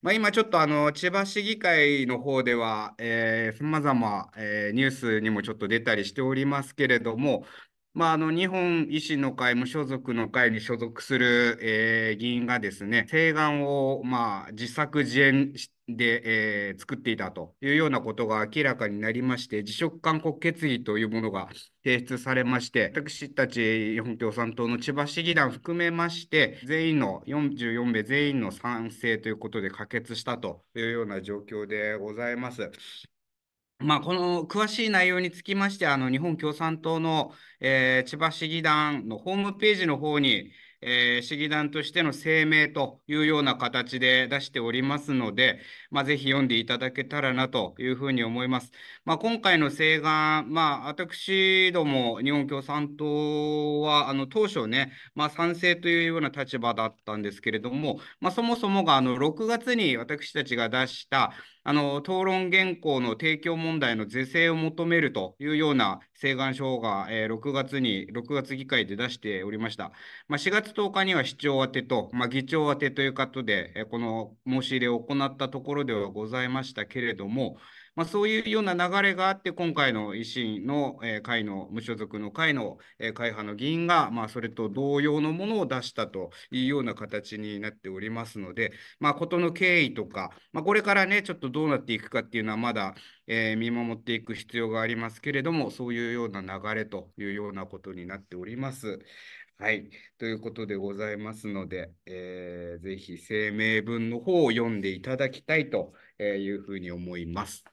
まあ、今ちょっとあの千葉市議会の方では、さまざま、ニュースにもちょっと出たりしておりますけれども、まあ、あの日本維新の会、無所属の会に所属する、えー、議員がですね、請願を、まあ、自作自演で、えー、作っていたというようなことが明らかになりまして、辞職勧告決議というものが提出されまして、私たち日本共産党の千葉市議団含めまして、全員の44名全員の賛成ということで可決したというような状況でございます。まあ、この詳しい内容につきまして、あの日本共産党の、えー、千葉市議団のホームページの方に、えー、市議団としての声明というような形で出しておりますので、まあ、ぜひ読んでいただけたらなというふうに思います。まあ、今回の請願、まあ、私ども日本共産党はあの当初ね、まあ、賛成というような立場だったんですけれども、まあ、そもそもがあの6月に私たちが出したあの討論原稿の提供問題の是正を求めるというような請願書が、えー、6月に、6月議会で出しておりました。まあ、4月10日には市長宛てと、まあ、議長宛てということで、えー、この申し入れを行ったところではございましたけれども、まあ、そういうような流れがあって、今回の維新の、えー、会の無所属の会の、えー、会派の議員が、まあ、それと同様のものを出したというような形になっておりますので、まあ、ことの経緯とか、まあ、これからね、ちょっとどうなっていくかっていうのは、まだ、えー、見守っていく必要がありますけれども、そういうような流れというようなことになっております。はい。ということでございますので、えー、ぜひ声明文の方を読んでいただきたいというふうに思います。